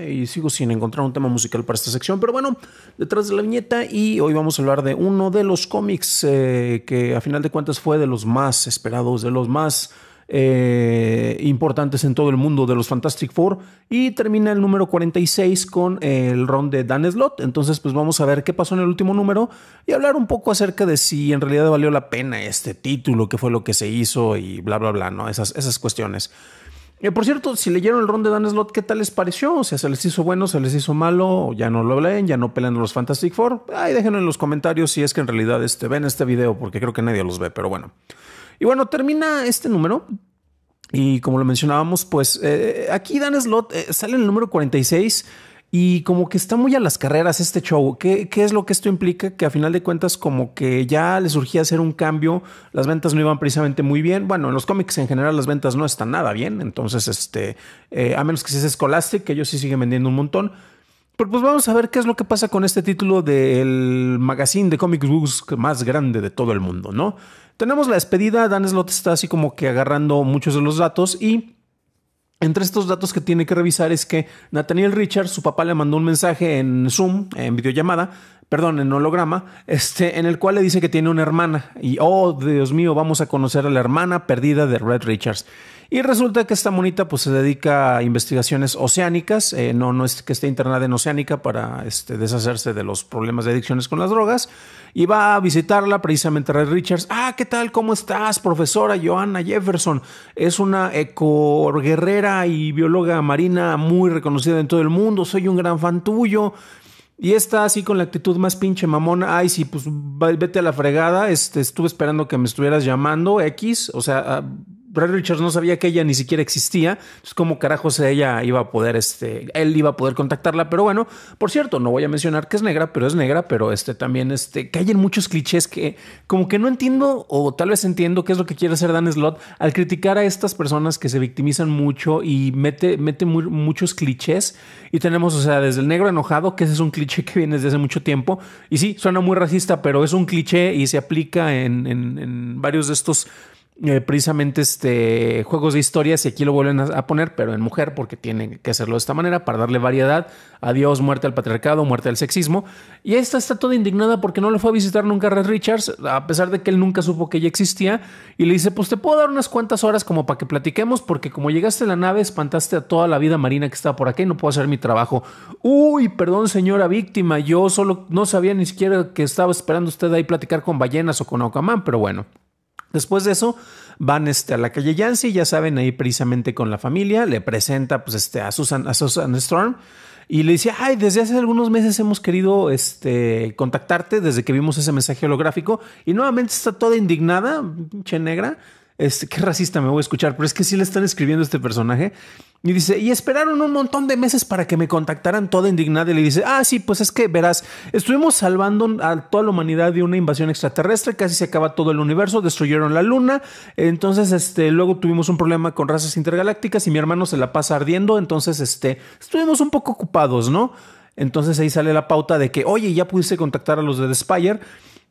Y sigo sin encontrar un tema musical para esta sección, pero bueno, detrás de la viñeta y hoy vamos a hablar de uno de los cómics eh, que a final de cuentas fue de los más esperados, de los más eh, importantes en todo el mundo de los Fantastic Four. Y termina el número 46 con el ron de Dan Slot. Entonces, pues vamos a ver qué pasó en el último número y hablar un poco acerca de si en realidad valió la pena este título, qué fue lo que se hizo y bla, bla, bla, ¿no? Esas, esas cuestiones. Eh, por cierto, si leyeron el ron de Dan Slot, ¿qué tal les pareció? O sea, ¿se les hizo bueno, se les hizo malo? ¿Ya no lo leen? ¿Ya no pelean los Fantastic Four? Ahí déjenlo en los comentarios si es que en realidad este, ven este video, porque creo que nadie los ve, pero bueno. Y bueno, termina este número. Y como lo mencionábamos, pues eh, aquí Dan Slot eh, sale en el número 46 y como que está muy a las carreras este show. ¿Qué, ¿Qué, es lo que esto implica? Que a final de cuentas como que ya le surgía hacer un cambio, las ventas no iban precisamente muy bien. Bueno, en los cómics en general las ventas no están nada bien, entonces este, eh, a menos que se Scholastic, que ellos sí siguen vendiendo un montón. Pero pues vamos a ver qué es lo que pasa con este título del magazine de cómics books más grande de todo el mundo, ¿no? Tenemos la despedida, Dan Slot está así como que agarrando muchos de los datos y entre estos datos que tiene que revisar es que Nathaniel Richards, su papá le mandó un mensaje en Zoom, en videollamada, perdón, en holograma, este, en el cual le dice que tiene una hermana. Y, oh, Dios mío, vamos a conocer a la hermana perdida de Red Richards. Y resulta que esta monita pues, se dedica a investigaciones oceánicas, eh, no, no es que esté internada en oceánica para este, deshacerse de los problemas de adicciones con las drogas, y va a visitarla precisamente Red Richards. Ah, ¿qué tal? ¿Cómo estás, profesora Joanna Jefferson? Es una eco-guerrera y bióloga marina muy reconocida en todo el mundo. Soy un gran fan tuyo. Y está así con la actitud más pinche mamona. Ay, sí, pues vete a la fregada. Este, estuve esperando que me estuvieras llamando X. O sea, ah, Brad Richards no sabía que ella ni siquiera existía. Entonces, ¿cómo carajos ella iba a poder, este, él iba a poder contactarla? Pero bueno, por cierto, no voy a mencionar que es negra, pero es negra, pero este también, este, hay muchos clichés que como que no entiendo o tal vez entiendo qué es lo que quiere hacer Dan Slott al criticar a estas personas que se victimizan mucho y mete, mete muchos clichés. Y tenemos, o sea, desde el negro enojado, que ese es un cliché que viene desde hace mucho tiempo. Y sí, suena muy racista, pero es un cliché y se aplica en, en varios de estos eh, precisamente este, juegos de historias y aquí lo vuelven a, poner, pero en mujer, porque tienen que hacerlo de esta manera para darle variedad. Adiós, muerte al patriarcado, muerte al sexismo. Y esta está toda indignada porque no le fue a visitar nunca a Red Richards, a pesar de que él nunca supo que ella existía. Y le dice, pues te puedo dar unas cuantas horas como para que platiquemos, porque como llegaste a la nave, espantaste a toda la vida marina que estaba por aquí y no puedo hacer mi trabajo. Uy, perdón señora víctima, yo solo no sabía ni siquiera que estaba esperando usted ahí platicar con ballenas o con Ocamán, pero bueno. Después de eso, van este, a la calle Yancy, ya saben, ahí precisamente con la familia, le presenta pues, este, a, Susan, a Storm y le dice, ay, desde hace algunos meses hemos querido este, contactarte desde que vimos ese mensaje holográfico y nuevamente está toda indignada, pinche negra, este, qué racista me voy a escuchar, pero es que sí le están escribiendo a este personaje. Y dice, y esperaron un montón de meses para que me contactaran toda indignada. Y le dice, ah, sí, pues es que verás, estuvimos salvando a toda la humanidad de una invasión extraterrestre, casi se acaba todo el universo, destruyeron la luna. Entonces, este, luego tuvimos un problema con razas intergalácticas y mi hermano se la pasa ardiendo. Entonces, este, estuvimos un poco ocupados, ¿no? Entonces ahí sale la pauta de que, oye, ya pudiste contactar a los de The Spire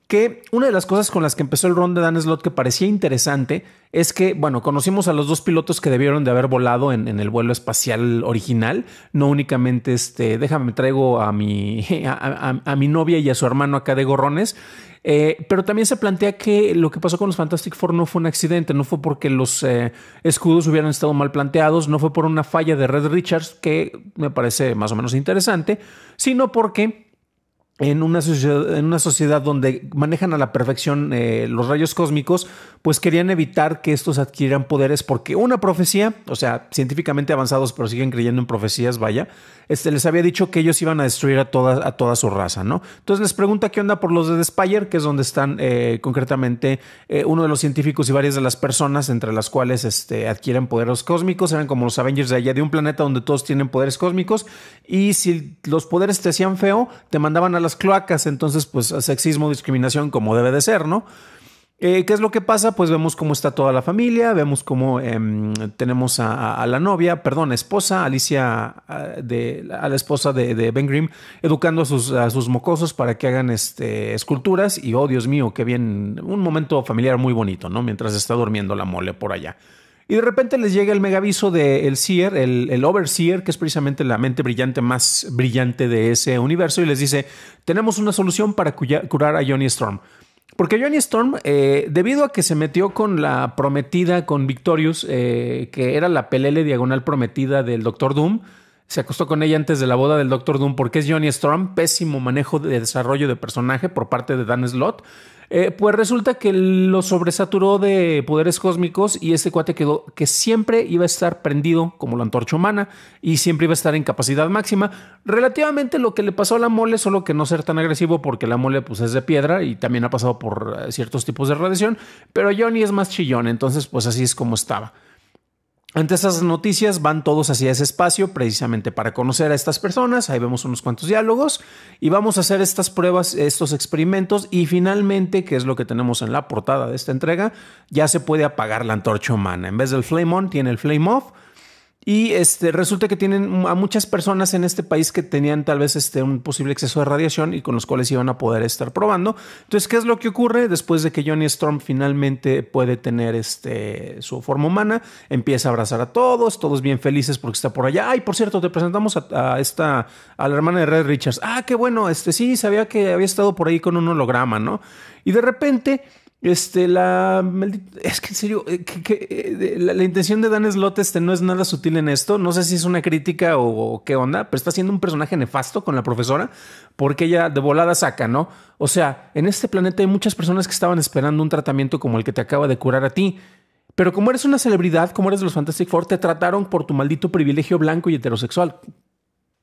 que una de las cosas con las que empezó el ron de Dan Slot que parecía interesante es que, bueno, conocimos a los dos pilotos que debieron de haber volado en, el vuelo espacial original, no únicamente este, déjame, traigo a mi, a, mi novia y a su hermano acá de gorrones, eh, pero también se plantea que lo que pasó con los Fantastic Four no fue un accidente, no fue porque los eh, escudos hubieran estado mal planteados, no fue por una falla de Red Richards, que me parece más o menos interesante, sino porque en una, sociedad, en una sociedad donde manejan a la perfección eh, los rayos cósmicos, pues querían evitar que estos adquirieran poderes porque una profecía, o sea, científicamente avanzados pero siguen creyendo en profecías, vaya, este, les había dicho que ellos iban a destruir a toda, a toda su raza, ¿no? Entonces les pregunta qué onda por los de Despire, que es donde están eh, concretamente eh, uno de los científicos y varias de las personas entre las cuales este, adquieren poderes cósmicos, eran como los Avengers de allá de un planeta donde todos tienen poderes cósmicos y si los poderes te hacían feo, te mandaban a las cloacas. Entonces, pues sexismo, discriminación, como debe de ser, ¿no? Eh, ¿Qué es lo que pasa? Pues vemos cómo está toda la familia, vemos cómo em, tenemos a, la novia, perdón, esposa, Alicia, a, de, la esposa de, Ben Grimm, educando a sus, mocosos para que hagan este, esculturas. Y oh, Dios mío, qué bien, un momento familiar muy bonito, ¿no? Mientras está durmiendo la mole por allá. Y de repente les llega el megaviso del de Seer, el, Overseer, que es precisamente la mente brillante más brillante de ese universo, y les dice, tenemos una solución para curar a Johnny Storm. Porque Johnny Storm, eh, debido a que se metió con la prometida, con Victorious, eh, que era la pelele diagonal prometida del Doctor Doom, se acostó con ella antes de la boda del Doctor Doom porque es Johnny Storm, pésimo manejo de desarrollo de personaje por parte de Dan Slott. Eh, pues resulta que lo sobresaturó de poderes cósmicos y ese cuate quedó que siempre iba a estar prendido como la antorcha humana y siempre iba a estar en capacidad máxima. Relativamente lo que le pasó a la mole, solo que no ser tan agresivo porque la mole pues, es de piedra y también ha pasado por eh, ciertos tipos de radiación, pero Johnny es más chillón, entonces pues así es como estaba. Ante esas noticias van todos hacia ese espacio precisamente para conocer a estas personas, ahí vemos unos cuantos diálogos y vamos a hacer estas pruebas, estos experimentos y finalmente, que es lo que tenemos en la portada de esta entrega, ya se puede apagar la antorcha humana. En vez del flame on tiene el flame off y este, resulta que tienen a muchas personas en este país que tenían tal vez este, un posible exceso de radiación y con los cuales iban a poder estar probando. Entonces, ¿qué es lo que ocurre después de que Johnny Storm finalmente puede tener este, su forma humana? Empieza a abrazar a todos, todos bien felices porque está por allá. Ay, por cierto, te presentamos a, esta, a la hermana de Red Richards. Ah, qué bueno, este, sí, sabía que había estado por ahí con un holograma, ¿no? Y de repente este, la. Es que en serio, eh, que, eh, la, intención de Dan Slot este, no es nada sutil en esto. No sé si es una crítica o, qué onda, pero está siendo un personaje nefasto con la profesora porque ella de volada saca, ¿no? O sea, en este planeta hay muchas personas que estaban esperando un tratamiento como el que te acaba de curar a ti. Pero como eres una celebridad, como eres de los Fantastic Four, te trataron por tu maldito privilegio blanco y heterosexual.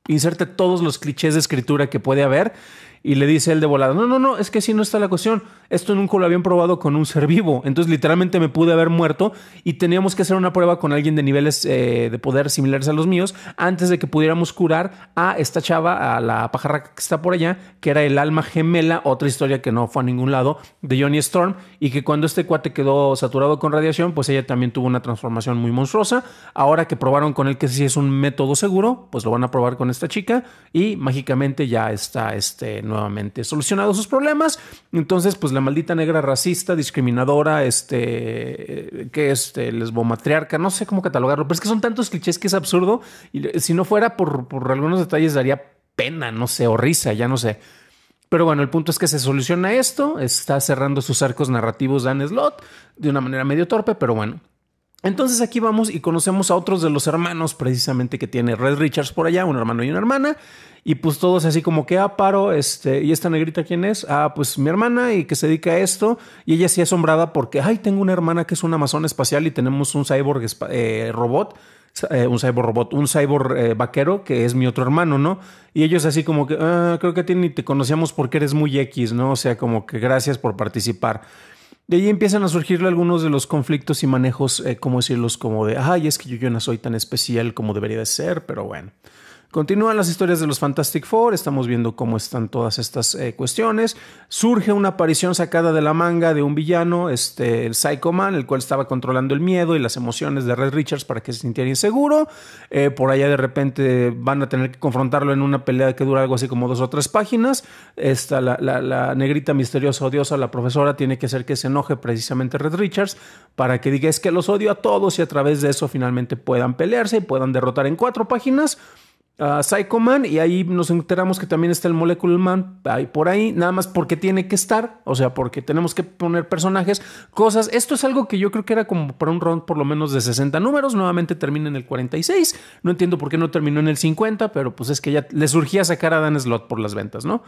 Inserte todos los clichés de escritura que puede haber y le dice él de volada, no, no, no, es que sí no está la cuestión. Esto nunca lo habían probado con un ser vivo. Entonces literalmente me pude haber muerto y teníamos que hacer una prueba con alguien de niveles eh, de poder similares a los míos antes de que pudiéramos curar a esta chava, a la pajarraca que está por allá, que era el alma gemela, otra historia que no fue a ningún lado, de Johnny Storm. Y que cuando este cuate quedó saturado con radiación, pues ella también tuvo una transformación muy monstruosa. Ahora que probaron con él que sí es un método seguro, pues lo van a probar con esta chica y mágicamente ya está este nuevamente solucionado sus problemas. Entonces, pues la maldita negra racista, discriminadora, este, que este, lesbomatriarca, no sé cómo catalogarlo, pero es que son tantos clichés que es absurdo. Y si no fuera por, por algunos detalles, daría pena, no sé, o risa, ya no sé. Pero bueno, el punto es que se soluciona esto, está cerrando sus arcos narrativos Dan Slot de una manera medio torpe, pero bueno. Entonces aquí vamos y conocemos a otros de los hermanos precisamente que tiene Red Richards por allá, un hermano y una hermana, y pues todos así como que, ah, paro, este, ¿y esta negrita quién es? Ah, pues mi hermana y que se dedica a esto, y ella sí asombrada porque, ay, tengo una hermana que es una amazona espacial y tenemos un cyborg eh, robot. Eh, un cyborg robot, un cyborg eh, vaquero que es mi otro hermano, ¿no? Y ellos así como que, ah, creo que te conocíamos porque eres muy X, ¿no? O sea, como que gracias por participar. De ahí empiezan a surgirle algunos de los conflictos y manejos, eh, como decirlos, como de, ay, es que yo no soy tan especial como debería de ser, pero bueno. Continúan las historias de los Fantastic Four, estamos viendo cómo están todas estas eh, cuestiones. Surge una aparición sacada de la manga de un villano, este, el Psycho Man, el cual estaba controlando el miedo y las emociones de Red Richards para que se sintiera inseguro. Eh, por allá de repente van a tener que confrontarlo en una pelea que dura algo así como dos o tres páginas. Esta, la, la negrita misteriosa, odiosa, la profesora, tiene que hacer que se enoje precisamente Red Richards para que diga es que los odio a todos y a través de eso finalmente puedan pelearse y puedan derrotar en cuatro páginas psychoman Psycho Man y ahí nos enteramos que también está el Molecule Man ahí por ahí, nada más porque tiene que estar, o sea, porque tenemos que poner personajes, cosas. Esto es algo que yo creo que era como para un round por lo menos de 60 números, nuevamente termina en el 46, no entiendo por qué no terminó en el 50, pero pues es que ya le surgía sacar a Dan Slot por las ventas, ¿no?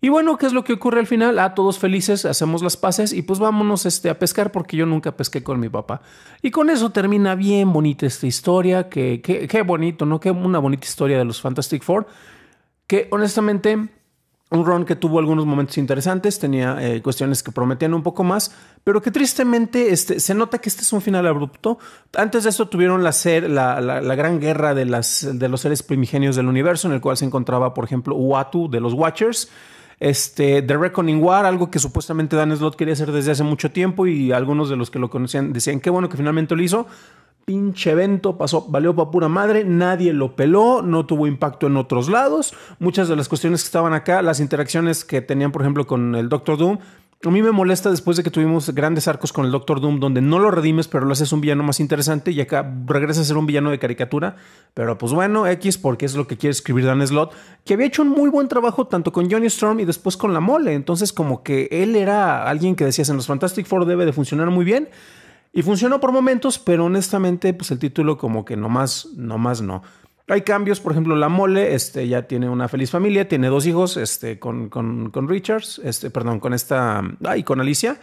Y bueno, ¿qué es lo que ocurre al final? Ah, todos felices, hacemos las paces y pues vámonos este, a pescar porque yo nunca pesqué con mi papá. Y con eso termina bien bonita esta historia, Qué bonito, ¿no? Qué una bonita historia de los Fantastic Four, que honestamente un run que tuvo algunos momentos interesantes, tenía eh, cuestiones que prometían un poco más, pero que tristemente este, se nota que este es un final abrupto. Antes de esto tuvieron la, gran guerra de, de los seres primigenios del universo, en el cual se encontraba, por ejemplo, Uatu de los Watchers este, The Reckoning War, algo que supuestamente Dan Slott quería hacer desde hace mucho tiempo y algunos de los que lo conocían decían qué bueno que finalmente lo hizo. Pinche evento, pasó, valió para pura madre, nadie lo peló, no tuvo impacto en otros lados. Muchas de las cuestiones que estaban acá, las interacciones que tenían, por ejemplo, con el Doctor Doom, a mí me molesta después de que tuvimos grandes arcos con el Doctor Doom, donde no lo redimes, pero lo haces un villano más interesante y acá regresa a ser un villano de caricatura. Pero pues bueno, X, porque es lo que quiere escribir Dan Slot, que había hecho un muy buen trabajo tanto con Johnny Storm y después con La Mole. Entonces, como que él era alguien que decías en los Fantastic Four debe de funcionar muy bien. Y funcionó por momentos, pero honestamente, pues el título como que nomás, nomás no. Hay cambios, por ejemplo, la mole, este, ya tiene una feliz familia, tiene dos hijos, este, con, con, con Richards, este, perdón, con esta, y con Alicia.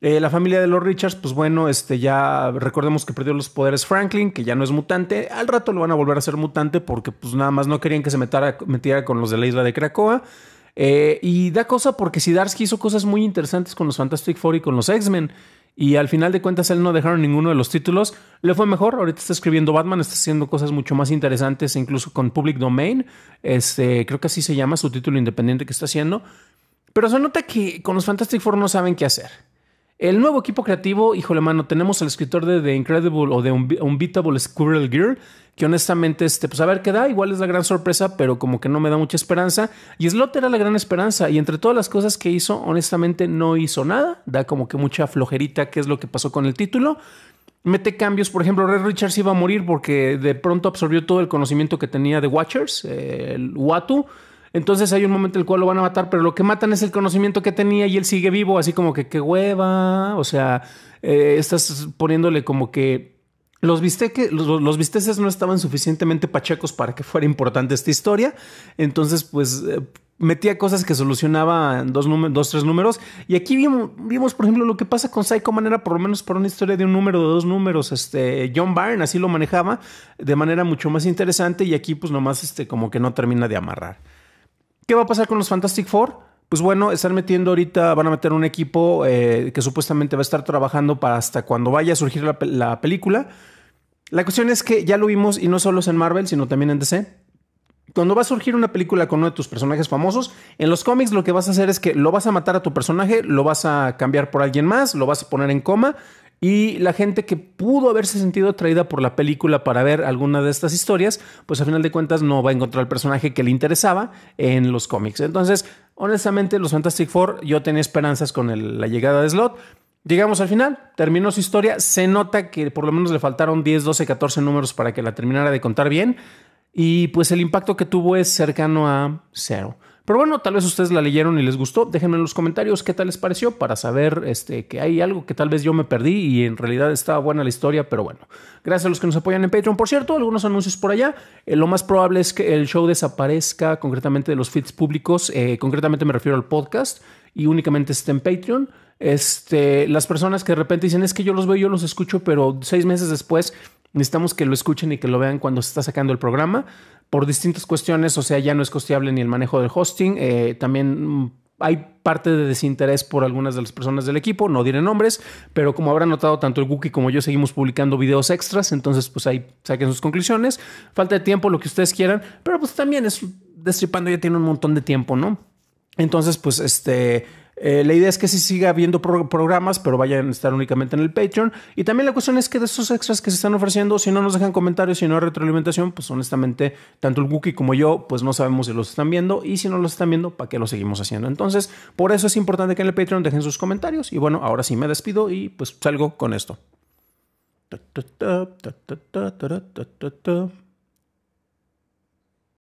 Eh, la familia de los Richards, pues bueno, este, ya recordemos que perdió los poderes Franklin, que ya no es mutante. Al rato lo van a volver a ser mutante porque pues nada más no querían que se metiera con los de la isla de Krakoa. Eh, y da cosa porque Sidarsky hizo cosas muy interesantes con los Fantastic Four y con los X-Men. Y al final de cuentas, él no dejaron ninguno de los títulos. Le fue mejor. Ahorita está escribiendo Batman, está haciendo cosas mucho más interesantes, incluso con Public Domain. Este, creo que así se llama su título independiente que está haciendo. Pero se nota que con los Fantastic Four no saben qué hacer. El nuevo equipo creativo, híjole mano, tenemos al escritor de The Incredible o de Unbeatable Squirrel Girl que honestamente, este, pues a ver qué da, igual es la gran sorpresa, pero como que no me da mucha esperanza. Y Slot era la gran esperanza, y entre todas las cosas que hizo, honestamente no hizo nada, da como que mucha flojerita, que es lo que pasó con el título. Mete cambios, por ejemplo, Red Richards iba a morir porque de pronto absorbió todo el conocimiento que tenía de Watchers, eh, el Watu. Entonces hay un momento en el cual lo van a matar, pero lo que matan es el conocimiento que tenía y él sigue vivo, así como que qué hueva. O sea, eh, estás poniéndole como que los, bisteque, los, bisteces no estaban suficientemente pachecos para que fuera importante esta historia. Entonces, pues eh, metía cosas que solucionaba dos, dos, tres números. Y aquí vimos, vimos, por ejemplo, lo que pasa con Psycho Manera, por lo menos para una historia de un número, de dos números. Este, John Byrne así lo manejaba de manera mucho más interesante. Y aquí, pues nomás, este, como que no termina de amarrar. ¿Qué va a pasar con los Fantastic Four? Pues bueno, están metiendo ahorita, van a meter un equipo eh, que supuestamente va a estar trabajando para hasta cuando vaya a surgir la, la película. La cuestión es que ya lo vimos y no solo es en Marvel, sino también en DC. Cuando va a surgir una película con uno de tus personajes famosos, en los cómics lo que vas a hacer es que lo vas a matar a tu personaje, lo vas a cambiar por alguien más, lo vas a poner en coma y la gente que pudo haberse sentido atraída por la película para ver alguna de estas historias, pues a final de cuentas no va a encontrar el personaje que le interesaba en los cómics. Entonces, honestamente, los Fantastic Four, yo tenía esperanzas con la llegada de Slot. Llegamos al final, terminó su historia, se nota que por lo menos le faltaron 10, 12, 14 números para que la terminara de contar bien y pues el impacto que tuvo es cercano a cero. Pero bueno, tal vez ustedes la leyeron y les gustó. Déjenme en los comentarios qué tal les pareció para saber este, que hay algo que tal vez yo me perdí y en realidad estaba buena la historia, pero bueno. Gracias a los que nos apoyan en Patreon. Por cierto, algunos anuncios por allá. Eh, lo más probable es que el show desaparezca concretamente de los feeds públicos. Eh, concretamente me refiero al podcast y únicamente esté en Patreon este, las personas que de repente dicen es que yo los veo, yo los escucho, pero seis meses después necesitamos que lo escuchen y que lo vean cuando se está sacando el programa por distintas cuestiones, o sea, ya no es costeable ni el manejo del hosting, eh, también hay parte de desinterés por algunas de las personas del equipo, no diré nombres, pero como habrán notado, tanto el Wookie como yo seguimos publicando videos extras, entonces pues ahí saquen sus conclusiones, falta de tiempo, lo que ustedes quieran, pero pues también es destripando ya tiene un montón de tiempo, ¿no? Entonces pues este eh, la idea es que si siga habiendo programas, pero vayan a estar únicamente en el Patreon. Y también la cuestión es que de esos extras que se están ofreciendo, si no nos dejan comentarios, si no hay retroalimentación, pues honestamente, tanto el Wookiee como yo, pues no sabemos si los están viendo. Y si no los están viendo, ¿para qué lo seguimos haciendo? Entonces, por eso es importante que en el Patreon dejen sus comentarios. Y bueno, ahora sí me despido y pues salgo con esto.